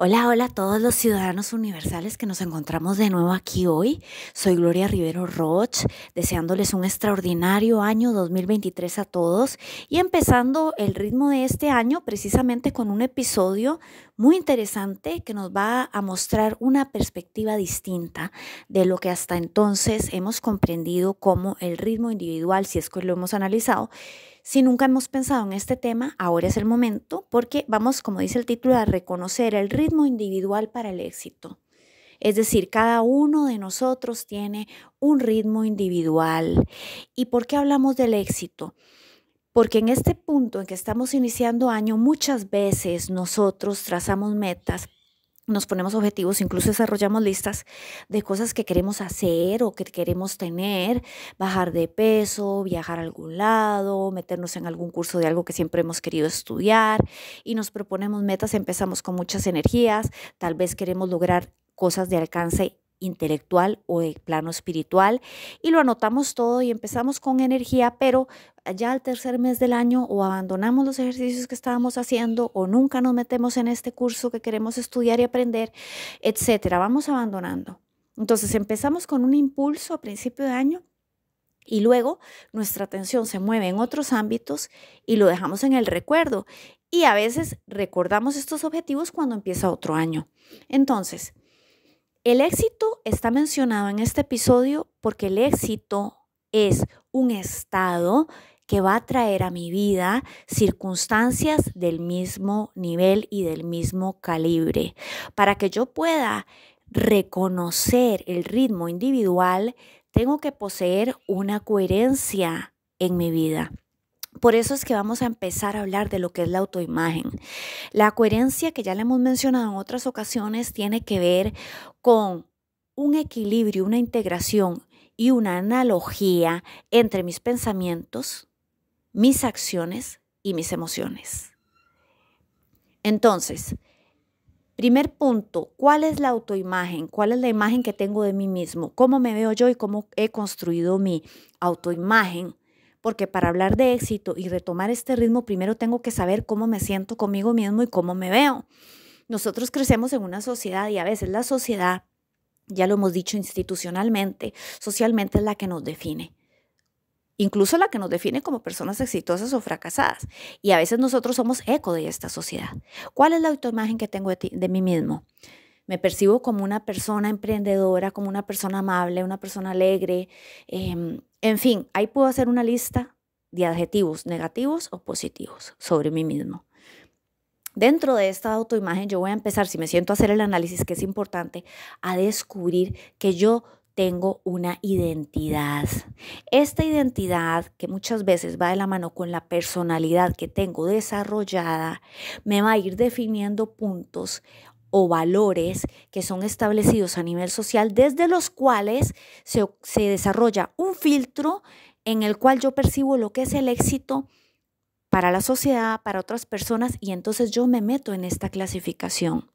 Hola, hola a todos los ciudadanos universales que nos encontramos de nuevo aquí hoy. Soy Gloria Rivero Roch, deseándoles un extraordinario año 2023 a todos y empezando el ritmo de este año precisamente con un episodio muy interesante que nos va a mostrar una perspectiva distinta de lo que hasta entonces hemos comprendido como el ritmo individual, si es que lo hemos analizado si nunca hemos pensado en este tema, ahora es el momento porque vamos, como dice el título, a reconocer el ritmo individual para el éxito. Es decir, cada uno de nosotros tiene un ritmo individual. ¿Y por qué hablamos del éxito? Porque en este punto en que estamos iniciando año, muchas veces nosotros trazamos metas nos ponemos objetivos, incluso desarrollamos listas de cosas que queremos hacer o que queremos tener, bajar de peso, viajar a algún lado, meternos en algún curso de algo que siempre hemos querido estudiar y nos proponemos metas, empezamos con muchas energías, tal vez queremos lograr cosas de alcance intelectual o de plano espiritual y lo anotamos todo y empezamos con energía, pero ya al tercer mes del año o abandonamos los ejercicios que estábamos haciendo o nunca nos metemos en este curso que queremos estudiar y aprender, etcétera, vamos abandonando. Entonces empezamos con un impulso a principio de año y luego nuestra atención se mueve en otros ámbitos y lo dejamos en el recuerdo y a veces recordamos estos objetivos cuando empieza otro año. Entonces, el éxito está mencionado en este episodio porque el éxito es un estado que va a traer a mi vida circunstancias del mismo nivel y del mismo calibre. Para que yo pueda reconocer el ritmo individual, tengo que poseer una coherencia en mi vida. Por eso es que vamos a empezar a hablar de lo que es la autoimagen. La coherencia, que ya le hemos mencionado en otras ocasiones, tiene que ver con un equilibrio, una integración y una analogía entre mis pensamientos, mis acciones y mis emociones. Entonces, primer punto, ¿cuál es la autoimagen? ¿Cuál es la imagen que tengo de mí mismo? ¿Cómo me veo yo y cómo he construido mi autoimagen? porque para hablar de éxito y retomar este ritmo, primero tengo que saber cómo me siento conmigo mismo y cómo me veo. Nosotros crecemos en una sociedad y a veces la sociedad, ya lo hemos dicho institucionalmente, socialmente es la que nos define incluso la que nos define como personas exitosas o fracasadas. Y a veces nosotros somos eco de esta sociedad. ¿Cuál es la autoimagen que tengo de, mí mismo? me percibo como una persona emprendedora, como una persona amable, una persona alegre. Em, en fin, ahí puedo hacer una lista de adjetivos negativos o positivos sobre mí mismo. Dentro de esta autoimagen yo voy a empezar, si me siento a hacer el análisis que es importante, a descubrir que yo tengo una identidad. Esta identidad, que muchas veces va de la mano con la personalidad que tengo desarrollada, me va a ir definiendo puntos o valores que son establecidos a nivel social desde los cuales se, desarrolla un filtro en el cual yo percibo lo que es el éxito para la sociedad, para otras personas, y entonces yo me meto en esta clasificación.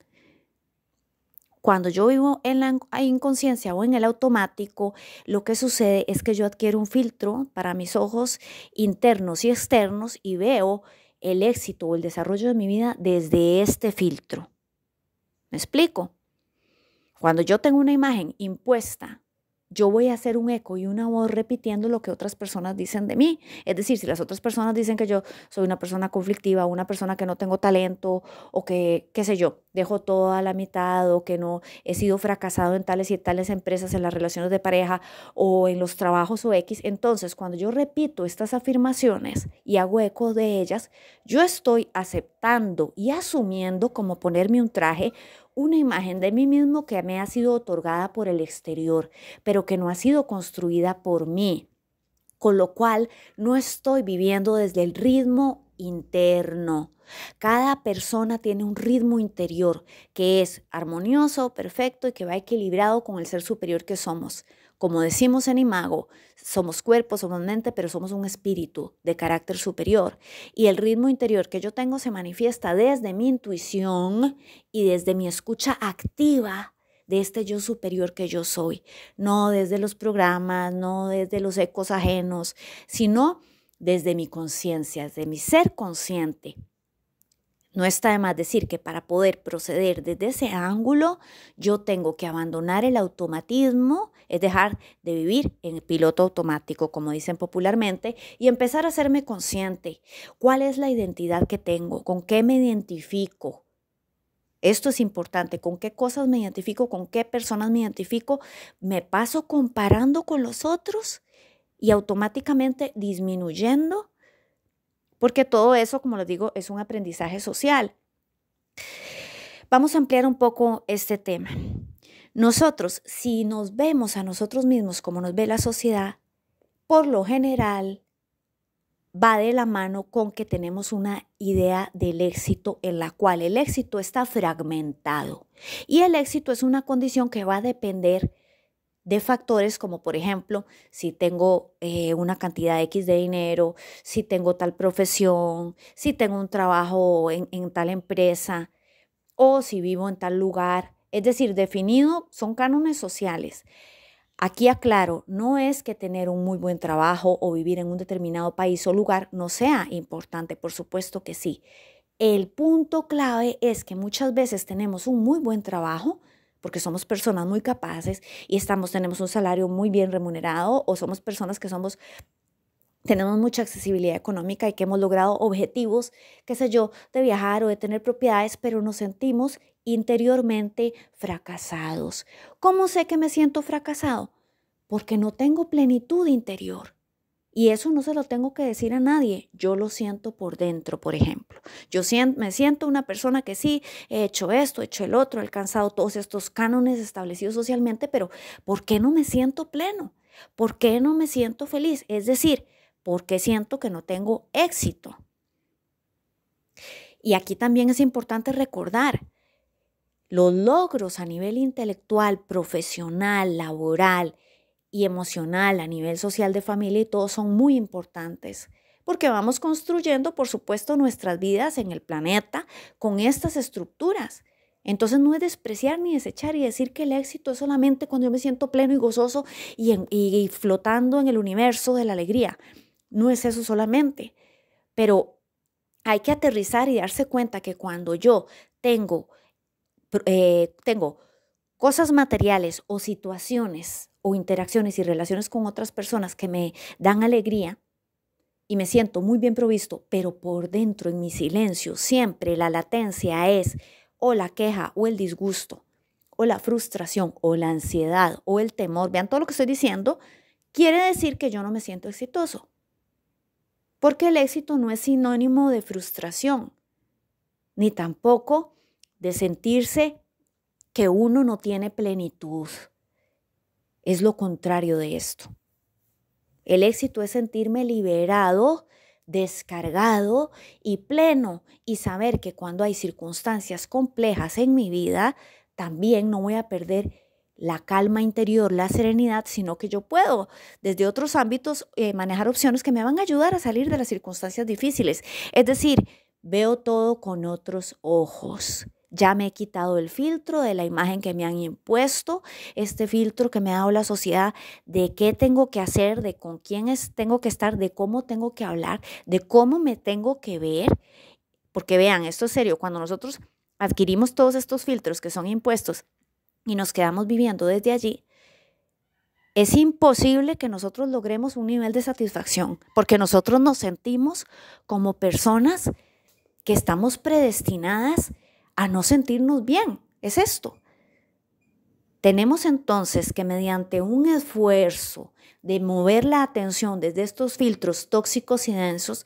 Cuando yo vivo en la inconsciencia o en el automático, lo que sucede es que yo adquiero un filtro para mis ojos internos y externos y veo el éxito o el desarrollo de mi vida desde este filtro. ¿Me explico? Cuando yo tengo una imagen impuesta, yo voy a hacer un eco y una voz repitiendo lo que otras personas dicen de mí. Es decir, si las otras personas dicen que yo soy una persona conflictiva, una persona que no tengo talento o que, qué sé yo, dejo toda a la mitad o que no he sido fracasado en tales y tales empresas, en las relaciones de pareja o en los trabajos o X, entonces cuando yo repito estas afirmaciones y hago eco de ellas, yo estoy aceptando y asumiendo como ponerme un traje una imagen de mí mismo que me ha sido otorgada por el exterior, pero que no ha sido construida por mí, con lo cual no estoy viviendo desde el ritmo interno. Cada persona tiene un ritmo interior que es armonioso, perfecto y que va equilibrado con el ser superior que somos. Como decimos en Imago, somos cuerpo, somos mente, pero somos un espíritu de carácter superior. Y el ritmo interior que yo tengo se manifiesta desde mi intuición y desde mi escucha activa de este yo superior que yo soy. No desde los programas, no desde los ecos ajenos, sino desde mi conciencia, desde mi ser consciente. No está de más decir que para poder proceder desde ese ángulo, yo tengo que abandonar el automatismo es dejar de vivir en piloto automático, como dicen popularmente, y empezar a hacerme consciente. ¿Cuál es la identidad que tengo? ¿Con qué me identifico? Esto es importante, con qué cosas me identifico, con qué personas me identifico, me paso comparando con los otros y automáticamente disminuyendo, porque todo eso, como les digo, es un aprendizaje social. Vamos a ampliar un poco este tema. Nosotros, si nos vemos a nosotros mismos como nos ve la sociedad, por lo general va de la mano con que tenemos una idea del éxito en la cual el éxito está fragmentado. Y el éxito es una condición que va a depender de factores como por ejemplo si tengo eh, una cantidad X de dinero, si tengo tal profesión, si tengo un trabajo en tal empresa o si vivo en tal lugar. Es decir, definido son cánones sociales. Aquí aclaro, no es que tener un muy buen trabajo o vivir en un determinado país o lugar no sea importante, por supuesto que sí. El punto clave es que muchas veces tenemos un muy buen trabajo, porque somos personas muy capaces y estamos, tenemos un salario muy bien remunerado o somos personas que somos, tenemos mucha accesibilidad económica y que hemos logrado objetivos, qué sé yo, de viajar o de tener propiedades, pero nos sentimos interiormente fracasados. ¿Cómo sé que me siento fracasado? Porque no tengo plenitud interior. Y eso no se lo tengo que decir a nadie. Yo lo siento por dentro, por ejemplo. Yo me siento una persona que sí, he hecho esto, he hecho el otro, he alcanzado todos estos cánones establecidos socialmente, pero ¿por qué no me siento pleno? ¿Por qué no me siento feliz? Es decir, ¿por qué siento que no tengo éxito? Y aquí también es importante recordar los logros a nivel intelectual, profesional, laboral y emocional, a nivel social de familia y todo son muy importantes porque vamos construyendo, por supuesto, nuestras vidas en el planeta con estas estructuras. Entonces no es despreciar ni desechar y decir que el éxito es solamente cuando yo me siento pleno y gozoso y, flotando en el universo de la alegría. No es eso solamente, pero hay que aterrizar y darse cuenta que cuando yo tengo eh, tengo cosas materiales o situaciones o interacciones y relaciones con otras personas que me dan alegría y me siento muy bien provisto, pero por dentro en mi silencio siempre la latencia es o la queja o el disgusto o la frustración o la ansiedad o el temor. Vean todo lo que estoy diciendo, quiere decir que yo no me siento exitoso. Porque el éxito no es sinónimo de frustración, ni tampoco de sentirse que uno no tiene plenitud. Es lo contrario de esto. El éxito es sentirme liberado, descargado y pleno y saber que cuando hay circunstancias complejas en mi vida, también no voy a perder la calma interior, la serenidad, sino que yo puedo desde otros ámbitos eh, manejar opciones que me van a ayudar a salir de las circunstancias difíciles. Es decir, veo todo con otros ojos ya me he quitado el filtro de la imagen que me han impuesto, este filtro que me ha dado la sociedad de qué tengo que hacer, de con quién es, tengo que estar, de cómo tengo que hablar, de cómo me tengo que ver. Porque vean, esto es serio, cuando nosotros adquirimos todos estos filtros que son impuestos y nos quedamos viviendo desde allí, es imposible que nosotros logremos un nivel de satisfacción, porque nosotros nos sentimos como personas que estamos predestinadas a no sentirnos bien. Es esto. Tenemos entonces que mediante un esfuerzo de mover la atención desde estos filtros tóxicos y densos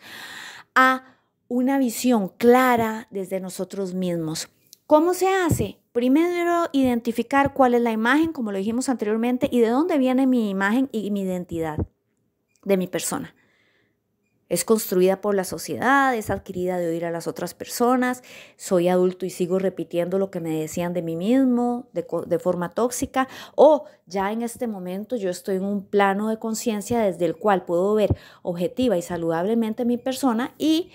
a una visión clara desde nosotros mismos. ¿Cómo se hace? Primero, identificar cuál es la imagen, como lo dijimos anteriormente, y de dónde viene mi imagen y mi identidad de mi persona. Es construida por la sociedad, es adquirida de oír a las otras personas, soy adulto y sigo repitiendo lo que me decían de mí mismo de, forma tóxica, o ya en este momento yo estoy en un plano de conciencia desde el cual puedo ver objetiva y saludablemente mi persona y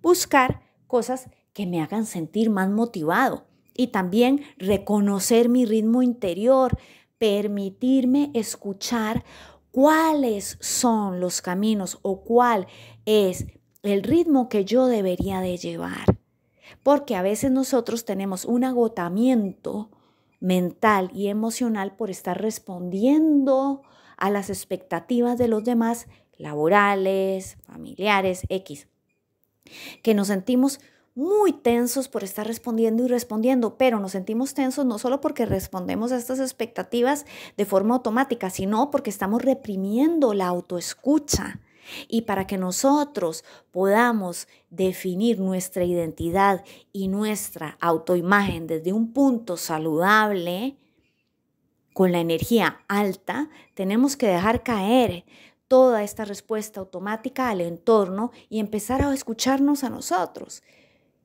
buscar cosas que me hagan sentir más motivado y también reconocer mi ritmo interior, permitirme escuchar cuáles son los caminos o cuál es el ritmo que yo debería de llevar. Porque a veces nosotros tenemos un agotamiento mental y emocional por estar respondiendo a las expectativas de los demás, laborales, familiares, X, que nos sentimos muy tensos por estar respondiendo y respondiendo, pero nos sentimos tensos no solo porque respondemos a estas expectativas de forma automática, sino porque estamos reprimiendo la autoescucha. Y para que nosotros podamos definir nuestra identidad y nuestra autoimagen desde un punto saludable, con la energía alta, tenemos que dejar caer toda esta respuesta automática al entorno y empezar a escucharnos a nosotros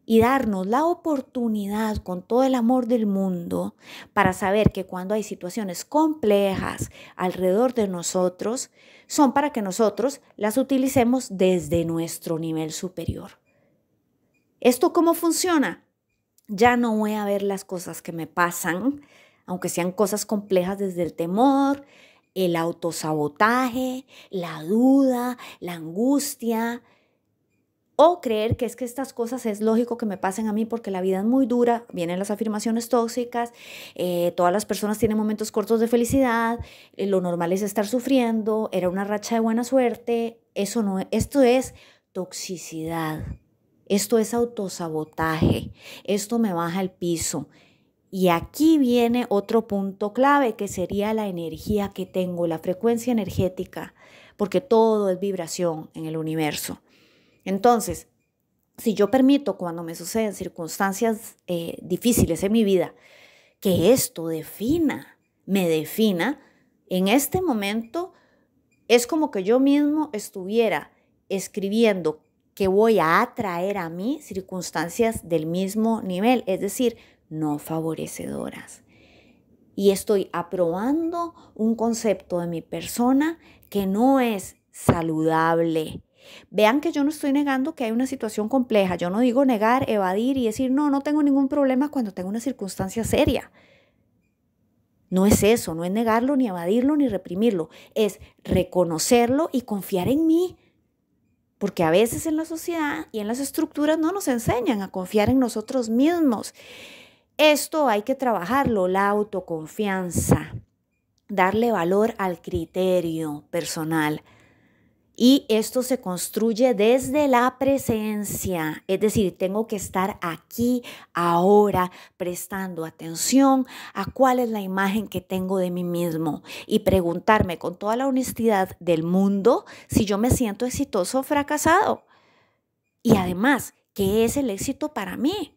y darnos la oportunidad con todo el amor del mundo para saber que cuando hay situaciones complejas alrededor de nosotros, son para que nosotros las utilicemos desde nuestro nivel superior. ¿Esto cómo funciona? Ya no voy a ver las cosas que me pasan, aunque sean cosas complejas desde el temor, el autosabotaje, la duda, la angustia, o creer que es que estas cosas es lógico que me pasen a mí porque la vida es muy dura, vienen las afirmaciones tóxicas, eh, todas las personas tienen momentos cortos de felicidad, eh, lo normal es estar sufriendo, era una racha de buena suerte, eso no, esto es toxicidad, esto es autosabotaje, esto me baja el piso. Y aquí viene otro punto clave que sería la energía que tengo, la frecuencia energética, porque todo es vibración en el universo. Entonces, si yo permito cuando me suceden circunstancias eh, difíciles en mi vida, que esto defina, me defina, en este momento es como que yo mismo estuviera escribiendo que voy a atraer a mí circunstancias del mismo nivel, es decir, no favorecedoras. Y estoy aprobando un concepto de mi persona que no es saludable, Vean que yo no estoy negando que hay una situación compleja. Yo no digo negar, evadir y decir, no, no tengo ningún problema cuando tengo una circunstancia seria. No es eso, no es negarlo, ni evadirlo, ni reprimirlo. Es reconocerlo y confiar en mí. Porque a veces en la sociedad y en las estructuras no nos enseñan a confiar en nosotros mismos. Esto hay que trabajarlo, la autoconfianza, darle valor al criterio personal. Y esto se construye desde la presencia, es decir, tengo que estar aquí, ahora, prestando atención a cuál es la imagen que tengo de mí mismo y preguntarme con toda la honestidad del mundo si yo me siento exitoso o fracasado. Y además, ¿qué es el éxito para mí?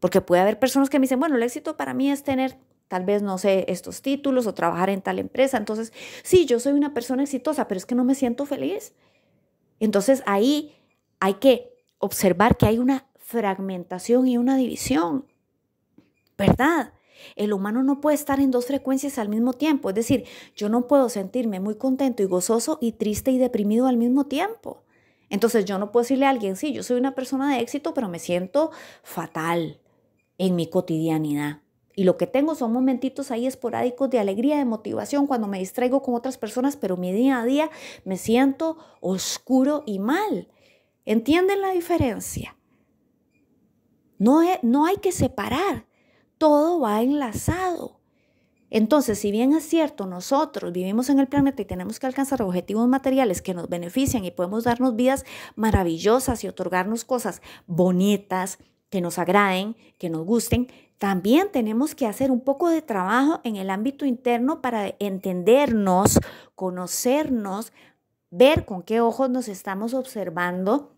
Porque puede haber personas que me dicen, bueno, el éxito para mí es tener tal vez, no sé, estos títulos o trabajar en tal empresa. Entonces, sí, yo soy una persona exitosa, pero es que no me siento feliz. Entonces ahí hay que observar que hay una fragmentación y una división, ¿verdad? El humano no puede estar en dos frecuencias al mismo tiempo, es decir, yo no puedo sentirme muy contento y gozoso y triste y deprimido al mismo tiempo. Entonces yo no puedo decirle a alguien, sí, yo soy una persona de éxito, pero me siento fatal en mi cotidianidad. Y lo que tengo son momentitos ahí esporádicos de alegría, de motivación, cuando me distraigo con otras personas, pero mi día a día me siento oscuro y mal. ¿Entienden la diferencia? No, no hay que separar, todo va enlazado. Entonces, si bien es cierto, nosotros vivimos en el planeta y tenemos que alcanzar objetivos materiales que nos benefician y podemos darnos vidas maravillosas y otorgarnos cosas bonitas, que nos agraden, que nos gusten, también tenemos que hacer un poco de trabajo en el ámbito interno para entendernos, conocernos, ver con qué ojos nos estamos observando,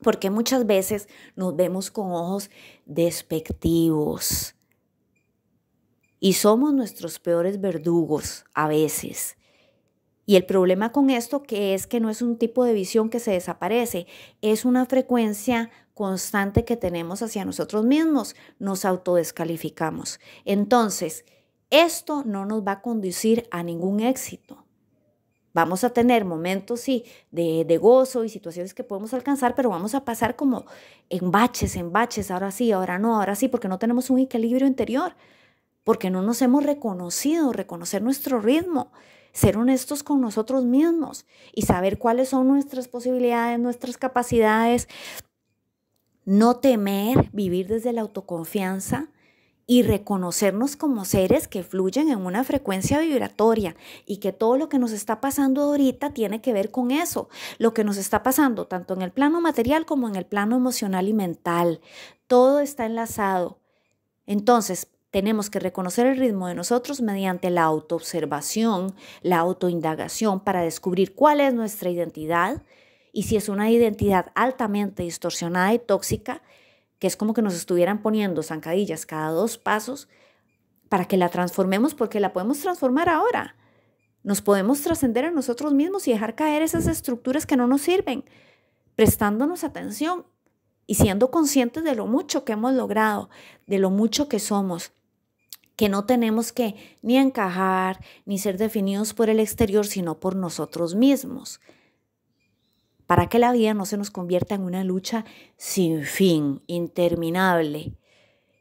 porque muchas veces nos vemos con ojos despectivos. Y somos nuestros peores verdugos a veces. Y el problema con esto que es que no es un tipo de visión que se desaparece, es una frecuencia constante que tenemos hacia nosotros mismos, nos autodescalificamos. Entonces, esto no nos va a conducir a ningún éxito. Vamos a tener momentos, sí, de, de, gozo y situaciones que podemos alcanzar, pero vamos a pasar como en baches, en baches, ahora sí, ahora no, ahora sí, porque no tenemos un equilibrio interior, porque no nos hemos reconocido, reconocer nuestro ritmo, ser honestos con nosotros mismos y saber cuáles son nuestras posibilidades, nuestras capacidades, no temer, vivir desde la autoconfianza y reconocernos como seres que fluyen en una frecuencia vibratoria y que todo lo que nos está pasando ahorita tiene que ver con eso, lo que nos está pasando tanto en el plano material como en el plano emocional y mental. Todo está enlazado. Entonces, tenemos que reconocer el ritmo de nosotros mediante la autoobservación, la autoindagación para descubrir cuál es nuestra identidad, y si es una identidad altamente distorsionada y tóxica, que es como que nos estuvieran poniendo zancadillas cada dos pasos para que la transformemos, porque la podemos transformar ahora. Nos podemos trascender a nosotros mismos y dejar caer esas estructuras que no nos sirven, prestándonos atención y siendo conscientes de lo mucho que hemos logrado, de lo mucho que somos, que no tenemos que ni encajar, ni ser definidos por el exterior, sino por nosotros mismos para que la vida no se nos convierta en una lucha sin fin, interminable.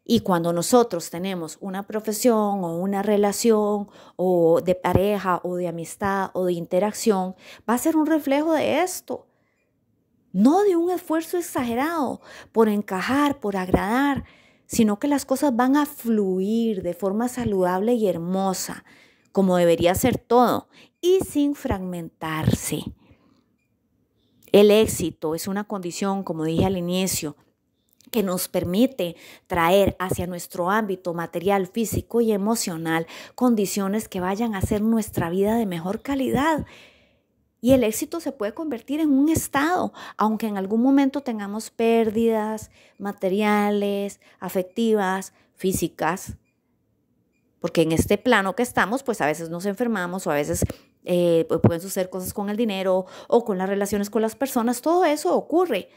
Y cuando nosotros tenemos una profesión o una relación o de pareja o de amistad o de interacción, va a ser un reflejo de esto. No de un esfuerzo exagerado por encajar, por agradar, sino que las cosas van a fluir de forma saludable y hermosa, como debería ser todo, y sin fragmentarse. El éxito es una condición, como dije al inicio, que nos permite traer hacia nuestro ámbito material, físico y emocional condiciones que vayan a hacer nuestra vida de mejor calidad. Y el éxito se puede convertir en un estado, aunque en algún momento tengamos pérdidas materiales, afectivas, físicas, porque en este plano que estamos, pues a veces nos enfermamos o a veces eh, pues, pueden suceder cosas con el dinero o con las relaciones con las personas, todo eso ocurre,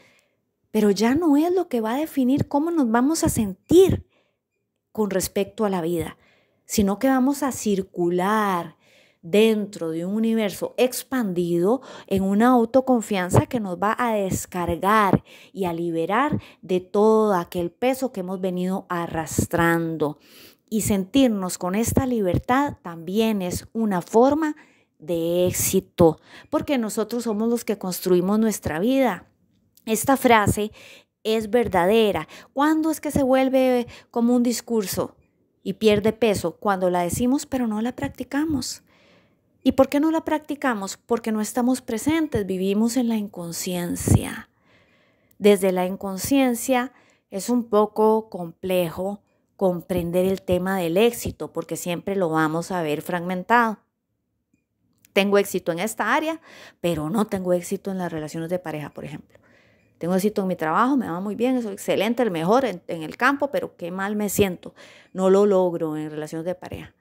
pero ya no es lo que va a definir cómo nos vamos a sentir con respecto a la vida, sino que vamos a circular dentro de un universo expandido en una autoconfianza que nos va a descargar y a liberar de todo aquel peso que hemos venido arrastrando. Y sentirnos con esta libertad también es una forma de éxito, porque nosotros somos los que construimos nuestra vida. Esta frase es verdadera. ¿Cuándo es que se vuelve como un discurso y pierde peso? Cuando la decimos pero no la practicamos. ¿Y por qué no la practicamos? Porque no estamos presentes, vivimos en la inconsciencia. Desde la inconsciencia es un poco complejo comprender el tema del éxito porque siempre lo vamos a ver fragmentado tengo éxito en esta área, pero no tengo éxito en las relaciones de pareja, por ejemplo. Tengo éxito en mi trabajo, me va muy bien, soy excelente, el mejor en, el campo, pero qué mal me siento. No lo logro en relaciones de pareja.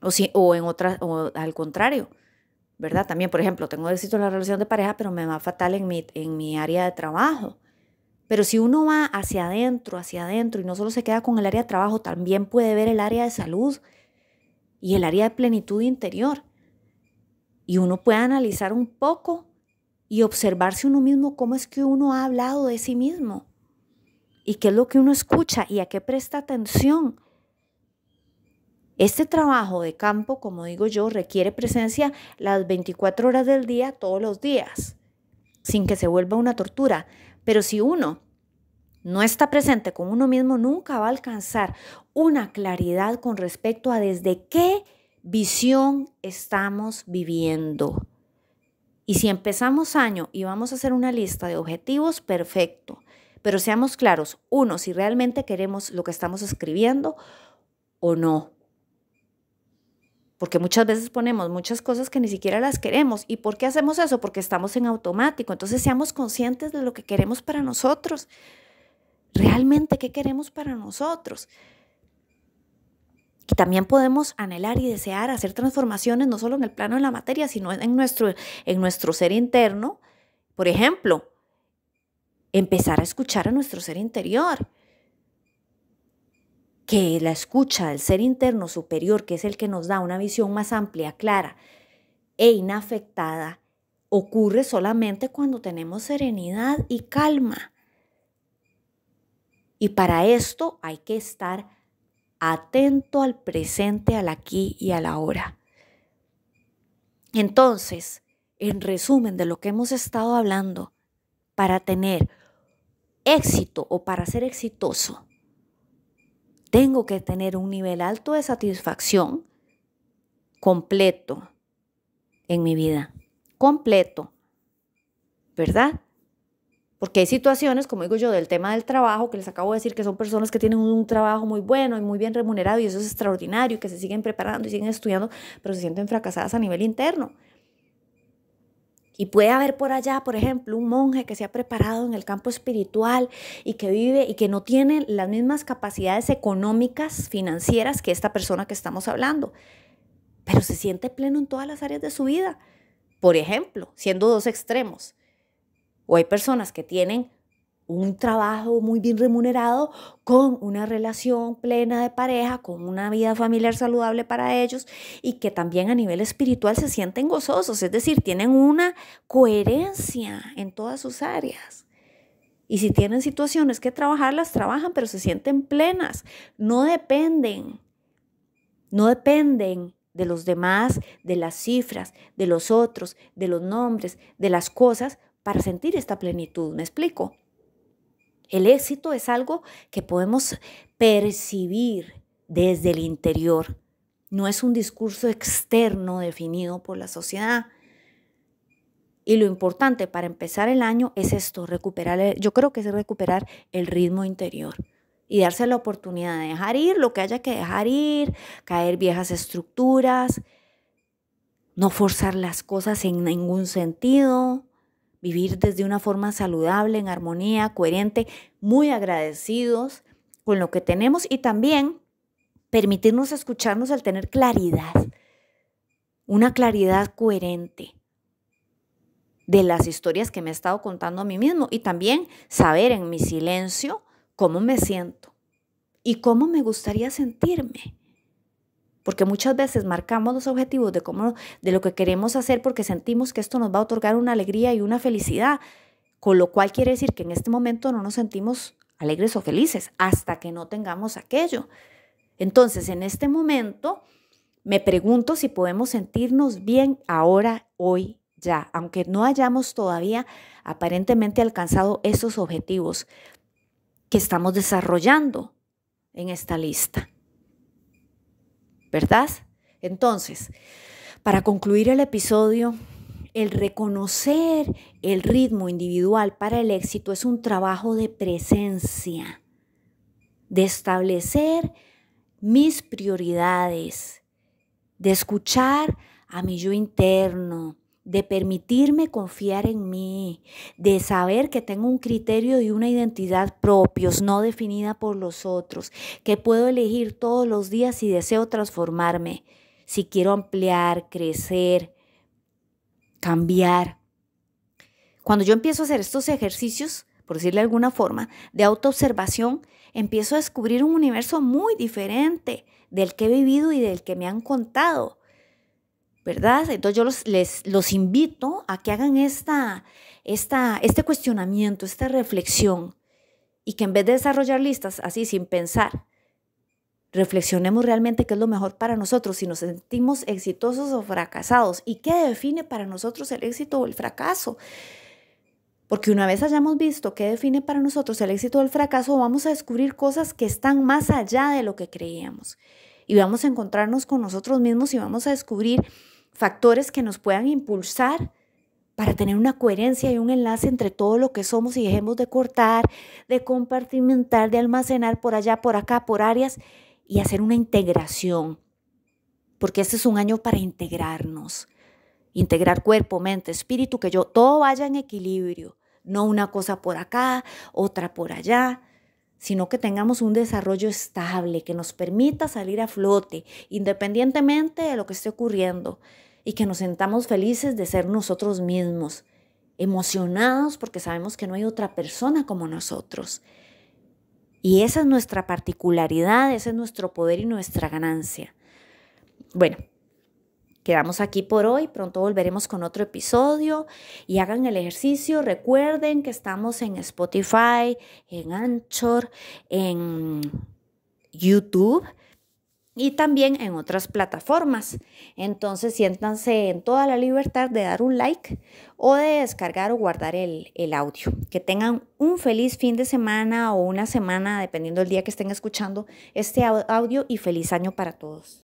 O, si, o en otras, o al contrario, ¿verdad? También, por ejemplo, tengo éxito en la relación de pareja, pero me va fatal en mi, en mi área de trabajo. Pero si uno va hacia adentro, hacia adentro, y no solo se queda con el área de trabajo, también puede ver el área de salud y el área de plenitud interior. Y uno puede analizar un poco y observarse uno mismo cómo es que uno ha hablado de sí mismo y qué es lo que uno escucha y a qué presta atención. Este trabajo de campo, como digo yo, requiere presencia las 24 horas del día, todos los días, sin que se vuelva una tortura. Pero si uno no está presente con uno mismo, nunca va a alcanzar una claridad con respecto a desde qué visión estamos viviendo. Y si empezamos año y vamos a hacer una lista de objetivos, perfecto. Pero seamos claros, uno, si realmente queremos lo que estamos escribiendo o no. Porque muchas veces ponemos muchas cosas que ni siquiera las queremos. ¿Y por qué hacemos eso? Porque estamos en automático. Entonces seamos conscientes de lo que queremos para nosotros realmente qué queremos para nosotros. Y también podemos anhelar y desear hacer transformaciones no solo en el plano de la materia, sino en nuestro, en nuestro ser interno. Por ejemplo, empezar a escuchar a nuestro ser interior. Que la escucha del ser interno superior, que es el que nos da una visión más amplia, clara e inafectada, ocurre solamente cuando tenemos serenidad y calma. Y para esto hay que estar atento al presente, al aquí y a la ahora. Entonces, en resumen de lo que hemos estado hablando, para tener éxito o para ser exitoso, tengo que tener un nivel alto de satisfacción completo en mi vida. Completo. ¿Verdad? Porque hay situaciones, como digo yo, del tema del trabajo, que les acabo de decir que son personas que tienen un trabajo muy bueno y muy bien remunerado y eso es extraordinario, que se siguen preparando y siguen estudiando, pero se sienten fracasadas a nivel interno. Y puede haber por allá, por ejemplo, un monje que se ha preparado en el campo espiritual y que vive y que no tiene las mismas capacidades económicas, financieras que esta persona que estamos hablando, pero se siente pleno en todas las áreas de su vida. Por ejemplo, siendo dos extremos. O hay personas que tienen un trabajo muy bien remunerado con una relación plena de pareja, con una vida familiar saludable para ellos y que también a nivel espiritual se sienten gozosos, es decir, tienen una coherencia en todas sus áreas. Y si tienen situaciones que trabajar, las trabajan, pero se sienten plenas, no dependen, no dependen de los demás, de las cifras, de los otros, de los nombres, de las cosas, para sentir esta plenitud. ¿Me explico? El éxito es algo que podemos percibir desde el interior. No es un discurso externo definido por la sociedad. Y lo importante para empezar el año es esto, recuperar, yo creo que es recuperar el ritmo interior y darse la oportunidad de dejar ir lo que haya que dejar ir, caer viejas estructuras, no forzar las cosas en ningún sentido, vivir desde una forma saludable, en armonía, coherente, muy agradecidos con lo que tenemos y también permitirnos escucharnos al tener claridad, una claridad coherente de las historias que me he estado contando a mí mismo y también saber en mi silencio cómo me siento y cómo me gustaría sentirme porque muchas veces marcamos los objetivos de, cómo, de lo que queremos hacer porque sentimos que esto nos va a otorgar una alegría y una felicidad, con lo cual quiere decir que en este momento no nos sentimos alegres o felices hasta que no tengamos aquello. Entonces, en este momento, me pregunto si podemos sentirnos bien ahora, hoy, ya, aunque no hayamos todavía aparentemente alcanzado esos objetivos que estamos desarrollando en esta lista. ¿verdad? Entonces, para concluir el episodio, el reconocer el ritmo individual para el éxito es un trabajo de presencia, de establecer mis prioridades, de escuchar a mi yo interno, de permitirme confiar en mí, de saber que tengo un criterio y una identidad propios, no definida por los otros, que puedo elegir todos los días si deseo transformarme, si quiero ampliar, crecer, cambiar. Cuando yo empiezo a hacer estos ejercicios, por decirle de alguna forma, de autoobservación, empiezo a descubrir un universo muy diferente del que he vivido y del que me han contado ¿verdad? Entonces yo los, les, invito a que hagan este cuestionamiento, esta reflexión, y que en vez de desarrollar listas así sin pensar, reflexionemos realmente qué es lo mejor para nosotros, si nos sentimos exitosos o fracasados, y qué define para nosotros el éxito o el fracaso. Porque una vez hayamos visto qué define para nosotros el éxito o el fracaso, vamos a descubrir cosas que están más allá de lo que creíamos. Y vamos a encontrarnos con nosotros mismos y vamos a descubrir factores que nos puedan impulsar para tener una coherencia y un enlace entre todo lo que somos y dejemos de cortar, de compartimentar, de almacenar por allá, por acá, por áreas y hacer una integración. Porque este es un año para integrarnos, integrar cuerpo, mente, espíritu, que yo todo vaya en equilibrio, no una cosa por acá, otra por allá, sino que tengamos un desarrollo estable que nos permita salir a flote, independientemente de lo que esté ocurriendo y que nos sentamos felices de ser nosotros mismos, emocionados porque sabemos que no hay otra persona como nosotros. Y esa es nuestra particularidad, ese es nuestro poder y nuestra ganancia. Bueno, quedamos aquí por hoy, pronto volveremos con otro episodio y hagan el ejercicio. Recuerden que estamos en Spotify, en Anchor, en YouTube y también en otras plataformas. Entonces siéntanse en toda la libertad de dar un like o de descargar o guardar el, audio. Que tengan un feliz fin de semana o una semana, dependiendo del día que estén escuchando este audio y feliz año para todos.